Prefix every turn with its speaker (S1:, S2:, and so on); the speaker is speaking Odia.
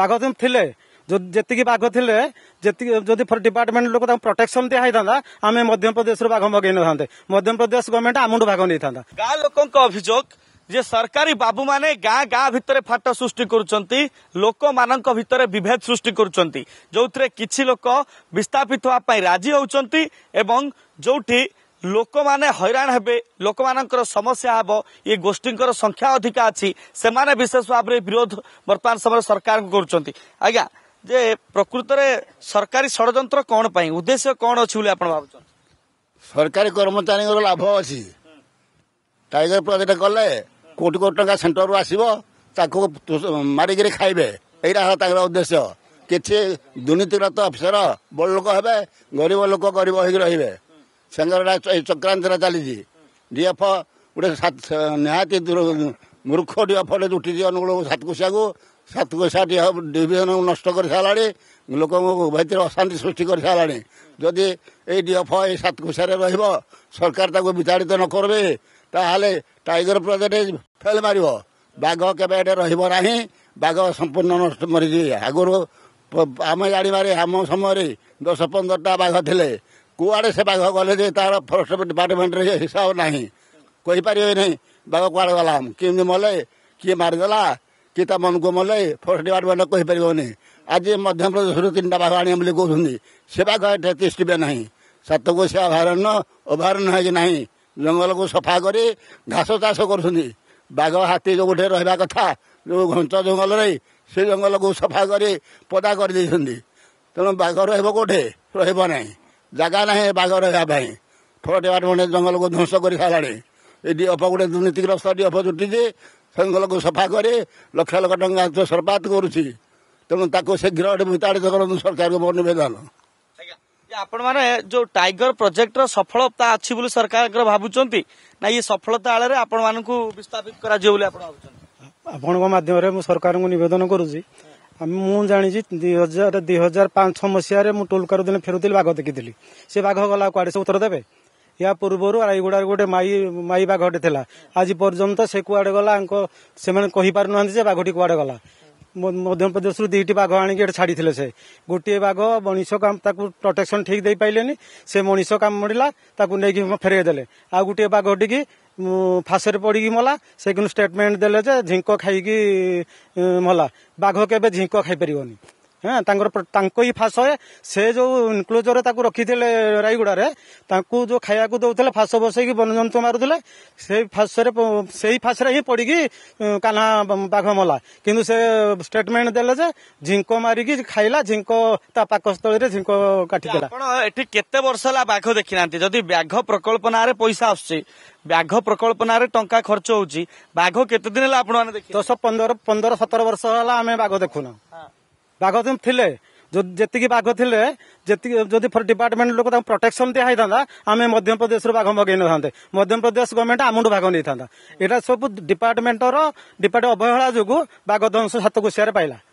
S1: ବାଘ ଥିଲେ ଯେତିକି ବାଘ ଥିଲେ ଯେତିକି ଯଦି ଡିପାର୍ଟମେଣ୍ଟ ଲୋକ ତାଙ୍କୁ ପ୍ରୋଟେକ୍ସନ ଦିଆ ହେଇଥାନ୍ତା ଆମେ ମଧ୍ୟପ୍ରଦେଶରୁ ବାଘ ମଗେଇ ନଥାନ୍ତେ ମଧ୍ୟପ୍ରଦେଶ ଗଭର୍ଣ୍ଣମେଣ୍ଟ ଆମଠୁ ଭାଗ ନେଇଥାନ୍ତା ଗାଁ ଲୋକଙ୍କ
S2: ଅଭିଯୋଗ ଯେ ସରକାରୀ ବାବୁମାନେ ଗାଁ ଗାଁ ଭିତରେ ଫାଟ ସୃଷ୍ଟି କରୁଛନ୍ତି ଲୋକମାନଙ୍କ ଭିତରେ ବିଭେଦ ସୃଷ୍ଟି କରୁଛନ୍ତି ଯେଉଁଥିରେ କିଛି ଲୋକ ବିସ୍ଥାପିତ ହେବା ପାଇଁ ରାଜି ହେଉଛନ୍ତି ଏବଂ ଯେଉଁଠି ଲୋକମାନେ ହଇରାଣ ହେବେ ଲୋକମାନଙ୍କର ସମସ୍ୟା ହେବ ଏ ଗୋଷ୍ଠୀଙ୍କର ସଂଖ୍ୟା ଅଧିକା ଅଛି ସେମାନେ ବିଶେଷ ଭାବରେ ବିରୋଧ ବର୍ତ୍ତମାନ ସମୟରେ ସରକାରଙ୍କୁ କରୁଛନ୍ତି ଆଜ୍ଞା ଯେ ପ୍ରକୃତରେ ସରକାରୀ ଷଡ଼ଯନ୍ତ୍ର କ'ଣ ପାଇଁ ଉଦ୍ଦେଶ୍ୟ କ'ଣ ଅଛି
S3: ବୋଲି ଆପଣ ଭାବୁଛନ୍ତି ସରକାରୀ କର୍ମଚାରୀଙ୍କର ଲାଭ ଅଛି ଟାଇଗର ପ୍ରୋଜେକ୍ଟ କଲେ କୋଟି କୋଟି ଟଙ୍କା ସେଣ୍ଟରରୁ ଆସିବ ତାକୁ ମାରିକିରି ଖାଇବେ ଏଇଟା ହେଲା ତାଙ୍କର ଉଦ୍ଦେଶ୍ୟ କିଛି ଦୁର୍ନୀତିଗ୍ରସ୍ତ ଅଫିସର ବଡ଼ ଲୋକ ହେବେ ଗରିବ ଲୋକ ଗରିବ ହୋଇକି ରହିବେ ସେଙ୍ଗରଡ଼ା ଏଇ ସଂକ୍ରାନ୍ତିରେ ଚାଲିଛି ଡିଏଫ ଗୋଟେ ନିହାତି ମୂର୍ଖ ଡିଏଫ ଉଠିଛି ଅନୁଗୁଳ ସାତକୋଶିଆକୁ ସାତକୋଶିଆ ଡିଏଫ ଡିଭିଜନ ନଷ୍ଟ କରିସାରିଲାଣି ଲୋକଙ୍କ ଭିତରେ ଅଶାନ୍ତି ସୃଷ୍ଟି କରିସାରିଲାଣି ଯଦି ଏଇ ଡିଏଫ ଏଇ ସାତକୋଶିଆରେ ରହିବ ସରକାର ତାକୁ ବିତାଡ଼ିତ ନ କରିବେ ତାହେଲେ ଟାଇଗର ପ୍ରଜେକ୍ଟ ଫେଲ୍ ମାରିବ ବାଘ କେବେ ଏଠି ରହିବ ନାହିଁ ବାଘ ସମ୍ପୂର୍ଣ୍ଣ ନଷ୍ଟ ମରିଯିବେ ଆଗରୁ ଆମେ ଜାଣିବାରେ ଆମ ସମୟରେ ଦଶ ପନ୍ଦରଟା ବାଘ ଥିଲେ କୁଆଡ଼େ ସେ ବାଘ ଗଲେ ଯେ ତାର ଫରେଷ୍ଟ ଡିପାର୍ଟମେଣ୍ଟରେ ହିସାବ ନାହିଁ କହିପାରିବେ ନାହିଁ ବାଘ କୁଆଡ଼େ ଗଲା କେମିତି ମଲେ କିଏ ମାରିଦେଲା କିଏ ତା ମନକୁ ମଲେ ଫରେଷ୍ଟ ଡିପାର୍ଟମେଣ୍ଟ କହିପାରିବନି ଆଜି ମଧ୍ୟପ୍ରଦେଶରୁ ତିନିଟା ବାଘ ଆଣିବେ ବୋଲି କହୁଛନ୍ତି ସେ ବାଘ ଏଠାରେ ତିଷ୍ଠିବେ ନାହିଁ ସାତକୋଶିଆ ଅଭୟାରଣ୍ୟ ଅଭୟାରଣ୍ୟ ହେଇକି ନାହିଁ ଜଙ୍ଗଲକୁ ସଫା କରି ଘାସ ଚାଷ କରୁଛନ୍ତି ବାଘ ହାତୀ ଯେଉଁଠି ରହିବା କଥା ଯେଉଁ ଘଞ୍ଚ ଜଙ୍ଗଲରେ ସେ ଜଙ୍ଗଲକୁ ସଫା କରି ପଦା କରିଦେଇଛନ୍ତି ତେଣୁ ବାଘ ରହିବ କେଉଁଠି ରହିବ ନାହିଁ ଜାଗା ନାହିଁ ବାଘ ରହିବା ପାଇଁ ଫଳଟି ବାଟ ମଣ୍ଡେ ଜଙ୍ଗଲକୁ ଧ୍ୱଂସ କରି ସାରିଲାଣି ଏଠି ଅପ ଗୋଟେ ଦୁର୍ନୀତିଗ୍ରସ୍ତ ଅପ ଜୁଟିଛି ଜଙ୍ଗଲକୁ ସଫା କରି ଲକ୍ଷ ଲକ୍ଷ ଟଙ୍କା ସର୍ବାତ କରୁଛି ତେଣୁ ତାକୁ ଶୀଘ୍ର ବିତାଡ଼ିତ କରନ୍ତୁ ସରକାରଙ୍କୁ ମୋର ନିବେଦନ ଆପଣମାନେ
S2: ଯୋଉ ଟାଇଗର ପ୍ରୋଜେକ୍ଟର ସଫଳତା ଅଛି ବୋଲି ସରକାରଙ୍କର ଭାବୁଛନ୍ତି ନା ଇଏ ସଫଳତା ଆଳରେ ଆପଣମାନଙ୍କୁ ବିସ୍ଥାପିତ କରାଯିବ ବୋଲି ଆପଣ ଭାବୁଛନ୍ତି
S1: ଆପଣଙ୍କ ମାଧ୍ୟମରେ ମୁଁ ସରକାରଙ୍କୁ ନିବେଦନ କରୁଛି ମୁଁ ଜାଣିଛି ଦୁଇ ହଜାର ଦୁଇ ହଜାର ପାଞ୍ଚ ଛଅ ମସିହାରେ ମୁଁ ଟୋଲକାରୁ ଦିନେ ଫେରୁଥିଲି ବାଘ ଦେଖିଥିଲି ସେ ବାଘ ଗଲା ଆଉ କୁଆଡ଼େ ସେ ଉତ୍ତର ଦେବେ ଏହା ପୂର୍ବରୁ ରାଇଗୁଡ଼ାରେ ଗୋଟେ ମାଇ ମାଇ ବାଘଟେ ଥିଲା ଆଜି ପର୍ଯ୍ୟନ୍ତ ସେ କୁଆଡ଼େ ଗଲା ଆଙ୍କ ସେମାନେ କହିପାରୁନାହାନ୍ତି ଯେ ବାଘଟି କୁଆଡ଼େ ଗଲା ମଧ୍ୟପ୍ରଦେଶରୁ ଦୁଇଟି ବାଘ ଆଣିକି ଏଠି ଛାଡ଼ିଥିଲେ ସେ ଗୋଟିଏ ବାଘ ମଣିଷ କାମ ତାକୁ ପ୍ରୋଟେକ୍ସନ୍ ଠିକ୍ ଦେଇପାରିଲେନି ସେ ମଣିଷ କାମ ମଡ଼ିଲା ତାକୁ ନେଇକି ଫେରେଇ ଦେଲେ ଆଉ ଗୋଟିଏ ବାଘଟିକି ଫାଶରେ ପଡ଼ିକି ମଲା ସେ କିନ୍ତୁ ଷ୍ଟେଟମେଣ୍ଟ ଦେଲେ ଯେ ଝିଙ୍କ ଖାଇକି ମଲା ବାଘ କେବେ ଝିଙ୍କ ଖାଇପାରିବନି ହଁ ତାଙ୍କର ତାଙ୍କ ଇ ଫାସ ସେ ଯୋଉ ଇନକ୍ଲୋଜର ତାକୁ ରଖିଥିଲେ ରାୟଗଡ଼ାରେ ତାଙ୍କୁ ଯୋଉ ଖାଇବାକୁ ଦଉଥିଲେ ଫାସ ବସେଇକି ବନ୍ୟଜନ୍ତୁ ମାରୁଥିଲେ ସେଇ ଫାସରେ ସେଇ ଫାସରେ ହିଁ ପଡିକି କାହ୍ନା ବାଘ ମଲା କିନ୍ତୁ ସେ ଷ୍ଟେଟମେଣ୍ଟ ଦେଲେ ଯେ ଝିଙ୍କ ମାରିକି ଖାଇଲା ଝିଙ୍କ ତା ପାକସ୍ଥଳୀରେ ଝିଙ୍କ କାଟିଥିଲା
S2: ଏଠି କେତେ ବର୍ଷ ହେଲା ବାଘ ଦେଖିନାହାନ୍ତି ଯଦି ବ୍ୟାଘ ପ୍ରକଳ୍ପ ନାଁରେ ପଇସା ଆସୁଛି ବ୍ୟାଘ ପ୍ରକଳ୍ପ ନାଁରେ ଟଙ୍କା
S1: ଖର୍ଚ୍ଚ ହଉଛି ବାଘ କେତେ ଦିନ ହେଲା ଆପଣ ଦଶ ପନ୍ଦର ପନ୍ଦର ସତର ବର୍ଷ ହେଲା ଆମେ ବାଘ ଦେଖୁନୁ ବାଘ ଯେମିତି ଥିଲେ ଯେତିକି ବାଘ ଥିଲେ ଯେତିକି ଯଦି ଡିପାର୍ଟମେଣ୍ଟ ଲୋକ ତାଙ୍କୁ ପ୍ରୋଟେକ୍ସନ ଦିଆ ହେଇଥାନ୍ତା ଆମେ ମଧ୍ୟପ୍ରଦେଶରୁ ବାଘ ମଗେଇ ନଥାନ୍ତେ ମଧ୍ୟପ୍ରଦେଶ ଗଭର୍ଣ୍ଣମେଣ୍ଟ ଆମଠୁ ବାଘ ନେଇଥାନ୍ତା ଏଇଟା ସବୁ ଡିପାର୍ଟମେଣ୍ଟର ଡିପାର୍ଟ ଅବହେଳା ଯୋଗୁଁ ବାଘ ଧ୍ୱଂସ ସାତ କୋଶିଆରେ ପାଇଲା